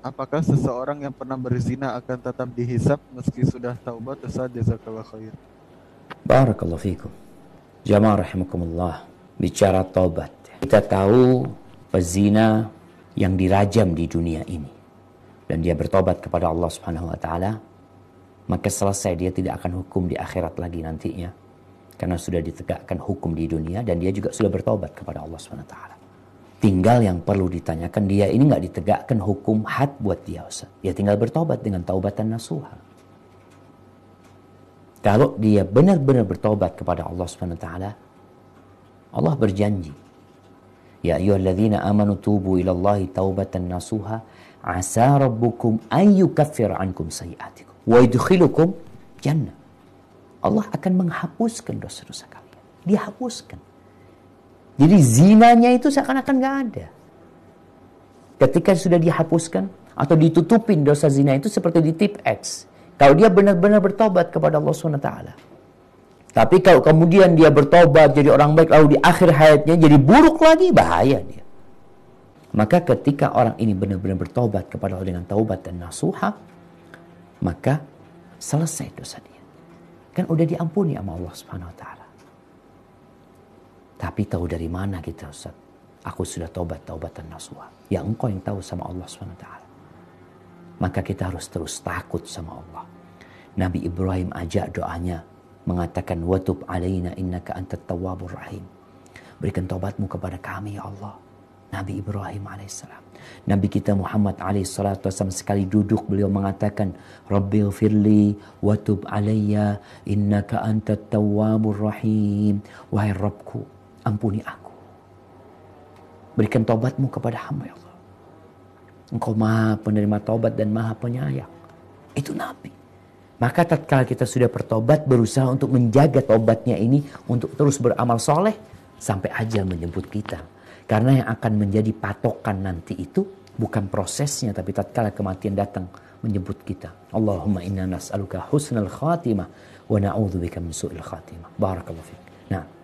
Apakah seseorang yang pernah berzina akan tetap dihisap meski sudah taubat Ustaz jazakallah khair. Barakallahu fikum. Jamaah rahimakumullah. Bicara taubat. Kita tahu pezina yang dirajam di dunia ini dan dia bertobat kepada Allah Subhanahu wa taala, maka selesai dia tidak akan hukum di akhirat lagi nantinya karena sudah ditegakkan hukum di dunia dan dia juga sudah bertobat kepada Allah Subhanahu wa taala. Tinggal yang perlu ditanyakan dia ini nggak ditegakkan hukum had buat dia Ustaz. Ya tinggal bertobat dengan taubatan nasuha. Kalau dia benar-benar bertobat kepada Allah Subhanahu wa taala, Allah berjanji, "Ya ayyuhalladzina amanu tubu ilallahi taubatan nasuha, asa rabbukum an yukaffira ankum sayi'atikum wa yudkhilukum jannah." Allah akan menghapuskan dosa-dosa kalian. Dihapuskan. Jadi zinanya itu seakan-akan nggak ada. Ketika sudah dihapuskan atau ditutupin dosa zina itu seperti di tip X. Kalau dia benar-benar bertobat kepada Allah SWT. Tapi kalau kemudian dia bertobat jadi orang baik lalu di akhir hayatnya jadi buruk lagi bahaya dia. Maka ketika orang ini benar-benar bertobat kepada Allah dengan taubat dan nasuha, maka selesai dosa dia. Kan udah diampuni sama Allah Subhanahu wa taala. Tapi tahu dari mana kita Ustaz? Aku sudah taubat taubatan nasuha. Ya engkau yang tahu sama Allah SWT. Maka kita harus terus takut sama Allah. Nabi Ibrahim ajak doanya mengatakan watub alaina innaka antat tawwabur rahim. Berikan taubatmu kepada kami ya Allah. Nabi Ibrahim alaihissalam. Nabi kita Muhammad alaihissalam sekali duduk beliau mengatakan Rabbil firli wa tub inna innaka antat tawwabur rahim. Wahai Rabbku ampuni aku. Berikan tobatmu kepada hamba ya Allah. Engkau maha penerima tobat dan maha penyayang. Itu Nabi. Maka tatkala kita sudah bertobat berusaha untuk menjaga tobatnya ini untuk terus beramal soleh sampai ajal menjemput kita. Karena yang akan menjadi patokan nanti itu bukan prosesnya tapi tatkala kematian datang menjemput kita. Allahumma inna nas'aluka husnal khatimah wa na'udzubika min su'il khatimah. Barakallahu fiik. Nah,